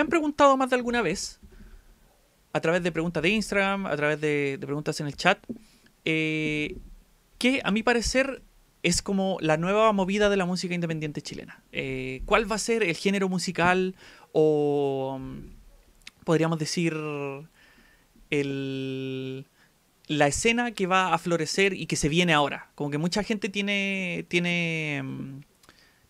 han preguntado más de alguna vez, a través de preguntas de Instagram, a través de, preguntas en el chat, eh, que a mi parecer es como la nueva movida de la música independiente chilena. Eh, ¿Cuál va a ser el género musical o mm, podríamos decir el, la escena que va a florecer y que se viene ahora? Como que mucha gente tiene, tiene, mm,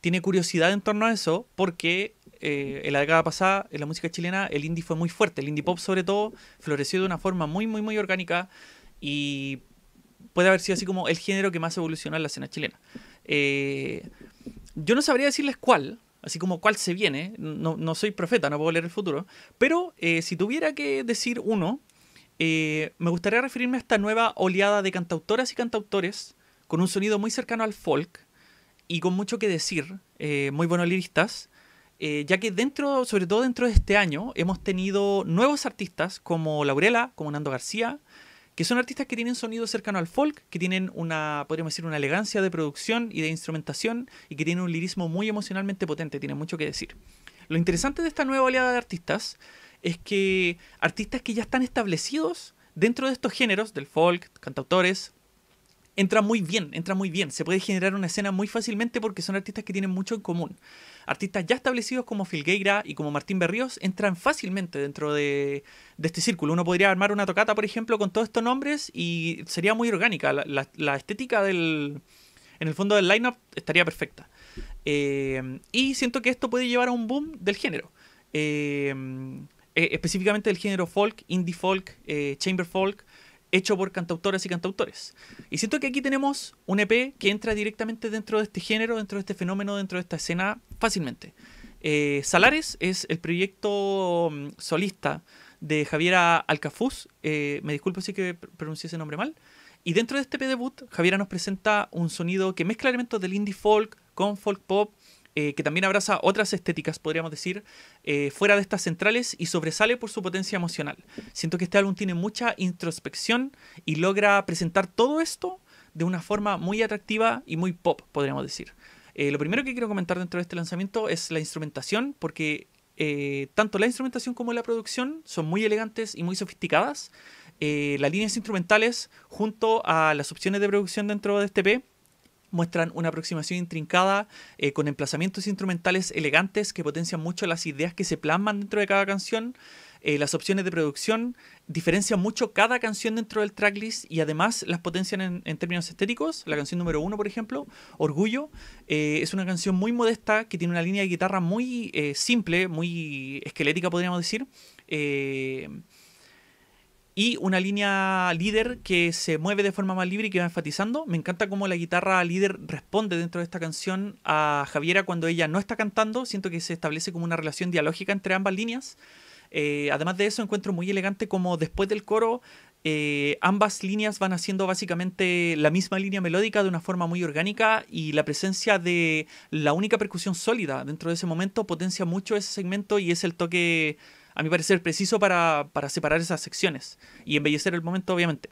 tiene curiosidad en torno a eso porque eh, en la década pasada, en la música chilena, el indie fue muy fuerte. El indie pop, sobre todo, floreció de una forma muy, muy, muy orgánica y puede haber sido así como el género que más evolucionó en la escena chilena. Eh, yo no sabría decirles cuál, así como cuál se viene. No, soy profeta, no puedo leer el futuro. Pero eh, si tuviera que decir uno, me gustaría referirme a esta nueva oleada de cantautoras y cantautores con un sonido muy cercano al folk y con mucho que decir, muy buenos liristas, eh, ya que dentro, sobre todo dentro de este año, hemos tenido nuevos artistas como Laurela, como Nando García, que son artistas que tienen sonido cercano al folk, que tienen una, podríamos decir, una elegancia de producción y de instrumentación y que tienen un lirismo muy emocionalmente potente, tienen mucho que decir. Lo interesante de esta nueva oleada de artistas es que artistas que ya están establecidos dentro de estos géneros del folk, cantautores, entra muy bien, entra muy bien. Se puede generar una escena muy fácilmente porque son artistas que tienen mucho en común. Artistas ya establecidos como Filgueira y como Martín Berríos entran fácilmente dentro de, este círculo. Uno podría armar una tocata, por ejemplo, con todos estos nombres y sería muy orgánica. La, estética del, en el fondo del lineup estaría perfecta. Eh, y siento que esto puede llevar a un boom del género. Eh, eh, específicamente del género folk, indie folk, chamber folk hecho por cantautoras y cantautores. Y siento que aquí tenemos un EP que entra directamente dentro de este género, dentro de este fenómeno, dentro de esta escena fácilmente. Eh, Salares es el proyecto mm, solista de Javiera Alcafuz. Eh, me disculpo si que pronuncié ese nombre mal. Y dentro de este EP debut, Javiera nos presenta un sonido que mezcla elementos del indie folk con folk pop eh, que también abraza otras estéticas, podríamos decir, eh, fuera de estas centrales y sobresale por su potencia emocional. Siento que este álbum tiene mucha introspección y logra presentar todo esto de una forma muy atractiva y muy pop, podríamos decir. Eh, lo primero que quiero comentar dentro de este lanzamiento es la instrumentación, porque tanto la instrumentación como la producción son muy elegantes y muy sofisticadas. las líneas instrumentales junto a las opciones de producción dentro de este P muestran una aproximación intrincada eh, con emplazamientos instrumentales elegantes que potencian mucho las ideas que se plasman dentro de cada canción. Eh, las opciones de producción diferencian mucho cada canción dentro del tracklist y además las potencian en, términos estéticos. La canción número uno, por ejemplo, Orgullo, eh, es una canción muy modesta que tiene una línea de guitarra muy simple, muy esquelética, podríamos decir y una línea líder que se mueve de forma más libre y que va enfatizando. Me encanta cómo la guitarra líder responde dentro de esta canción a Javiera cuando ella no está cantando. Siento que se establece como una relación dialógica entre ambas líneas. Eh, además de eso, encuentro muy elegante como después del coro eh, ambas líneas van haciendo básicamente la misma línea melódica de una forma muy orgánica y la presencia de la única percusión sólida dentro de ese momento potencia mucho ese segmento y es el toque a mi parecer, preciso para, separar esas secciones y embellecer el momento, obviamente.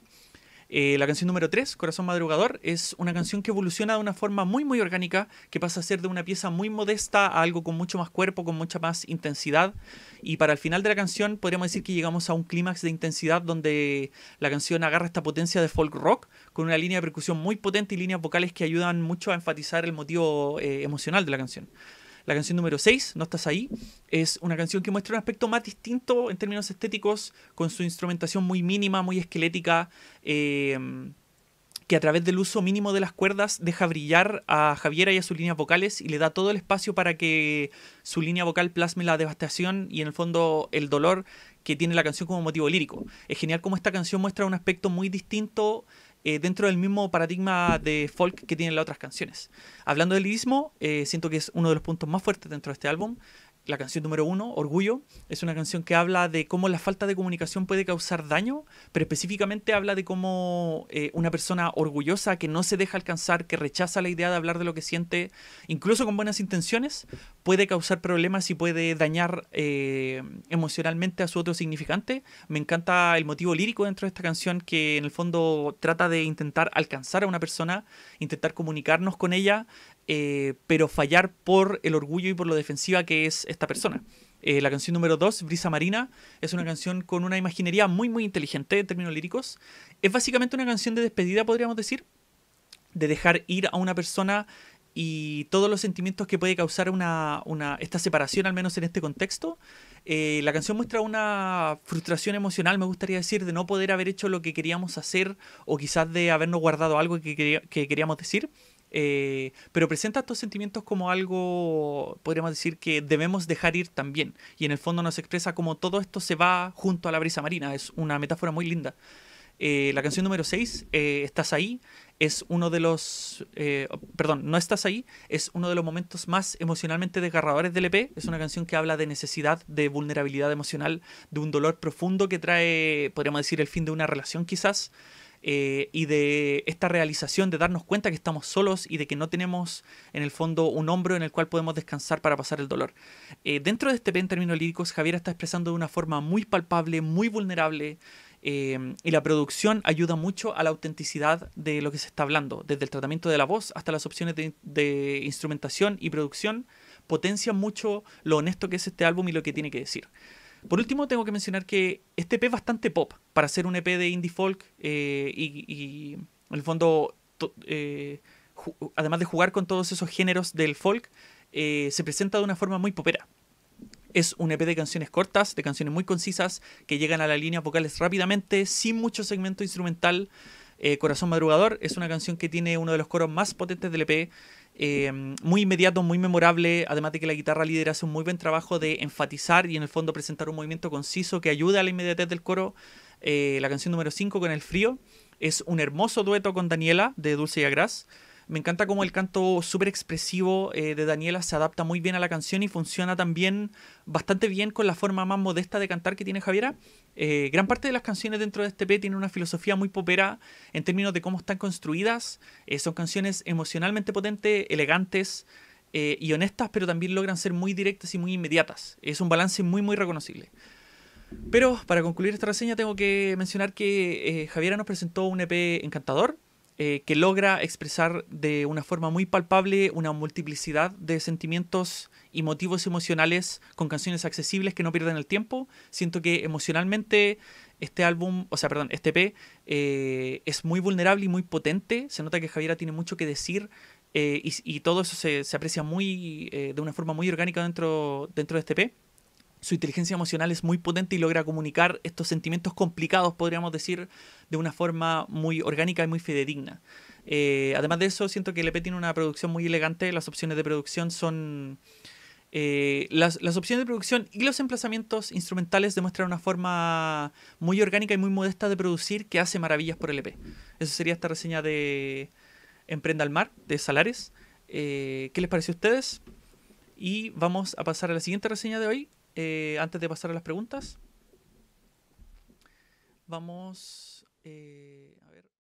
Eh, la canción número 3, Corazón Madrugador, es una canción que evoluciona de una forma muy, muy orgánica, que pasa a ser de una pieza muy modesta a algo con mucho más cuerpo, con mucha más intensidad. Y para el final de la canción podríamos decir que llegamos a un clímax de intensidad donde la canción agarra esta potencia de folk rock con una línea de percusión muy potente y líneas vocales que ayudan mucho a enfatizar el motivo eh, emocional de la canción. La canción número 6, No estás ahí, es una canción que muestra un aspecto más distinto en términos estéticos, con su instrumentación muy mínima, muy esquelética, em, que a través del uso mínimo de las cuerdas deja brillar a Javiera y a sus líneas vocales y le da todo el espacio para que su línea vocal plasme la devastación y en el fondo el dolor que tiene la canción como motivo lírico. Es genial como esta canción muestra un aspecto muy distinto eh, dentro del mismo paradigma de folk que tienen las otras canciones. Hablando del lirismo, eh, siento que es uno de los puntos más fuertes dentro de este álbum la canción número uno, Orgullo, es una canción que habla de cómo la falta de comunicación puede causar daño, pero específicamente habla de cómo eh, una persona orgullosa que no se deja alcanzar, que rechaza la idea de hablar de lo que siente, incluso con buenas intenciones, puede causar problemas y puede dañar eh, emocionalmente a su otro significante. Me encanta el motivo lírico dentro de esta canción que en el fondo trata de intentar alcanzar a una persona, intentar comunicarnos con ella eh, pero fallar por el orgullo y por lo defensiva que es esta persona. Eh, la canción número 2, Brisa Marina, es una canción con una imaginería muy, muy inteligente en términos líricos. Es básicamente una canción de despedida, podríamos decir, de dejar ir a una persona y todos los sentimientos que puede causar esta separación, al menos en este contexto. Eh, la canción muestra una frustración emocional, me gustaría decir, de no poder haber hecho lo que queríamos hacer o quizás de habernos guardado algo que queríamos decir. Eh, pero presenta estos sentimientos como algo, podríamos decir, que debemos dejar ir también. Y en el fondo nos expresa como todo esto se va junto a la brisa marina. Es una metáfora muy linda. Eh, la canción número 6, eh, Estás ahí, es uno de los. Oh, perdón, No Estás ahí, es uno de los momentos más emocionalmente desgarradores del EP. Es una canción que habla de necesidad, de vulnerabilidad emocional, de un dolor profundo que trae, podríamos decir, el fin de una relación, quizás. Eh, y de esta realización de darnos cuenta que estamos solos y de que no tenemos en el fondo un hombro en el cual podemos descansar para pasar el dolor. Eh, dentro de este pen términos líricos, Javier está expresando de una forma muy palpable, muy vulnerable, eh, y la producción ayuda mucho a la autenticidad de lo que se está hablando, desde el tratamiento de la voz hasta las opciones de, de instrumentación y producción, potencia mucho lo honesto que es este álbum y lo que tiene que decir. Por último, tengo que mencionar que este EP es bastante pop para ser un EP de indie folk eh, y, en el fondo, eh, además de jugar con todos esos géneros del folk, eh, se presenta de una forma muy popera. Es un EP de canciones cortas, de canciones muy concisas, que llegan a las líneas vocales rápidamente, sin mucho segmento instrumental. Corazón Madrugador es una canción que tiene uno de los coros más potentes del EP. Em, muy inmediato, muy memorable, además de que la guitarra líder hace un muy buen trabajo de enfatizar y en el fondo presentar un movimiento conciso que ayuda a la inmediatez del coro. Eh, la canción número 5 con el frío es un hermoso dueto con Daniela de Dulce y Agras. Me encanta cómo el canto súper expresivo eh, de Daniela se adapta muy bien a la canción y funciona también bastante bien con la forma más modesta de cantar que tiene Javiera. Eh, gran parte de las canciones dentro de este EP tienen una filosofía muy popera en términos de cómo están construidas. Eh, son canciones emocionalmente potentes, elegantes y honestas, pero también logran ser muy directas y muy inmediatas. Es un balance muy, muy reconocible. Pero para concluir esta reseña tengo que mencionar que Javiera nos presentó un EP encantador, eh, que logra expresar de una forma muy palpable una multiplicidad de sentimientos y motivos emocionales con canciones accesibles que no pierden el tiempo. Siento que emocionalmente este álbum, o sea, perdón, este P eh, es muy vulnerable y muy potente. Se nota que Javiera tiene mucho que decir eh, y, todo eso se, se aprecia muy, de una forma muy orgánica dentro, dentro de este P su inteligencia emocional es muy potente y logra comunicar estos sentimientos complicados, podríamos decir, de una forma muy orgánica y muy fidedigna. Eh, además de eso, siento que el EP tiene una producción muy elegante, las opciones de producción son... Eh, las, opciones de producción y los emplazamientos instrumentales demuestran una forma muy orgánica y muy modesta de producir que hace maravillas por el EP. Eso sería esta reseña de Emprenda al Mar, de Salares. Eh, ¿Qué les pareció a ustedes? Y vamos a pasar a la siguiente reseña de hoy, eh, antes de pasar a las preguntas, vamos... Eh,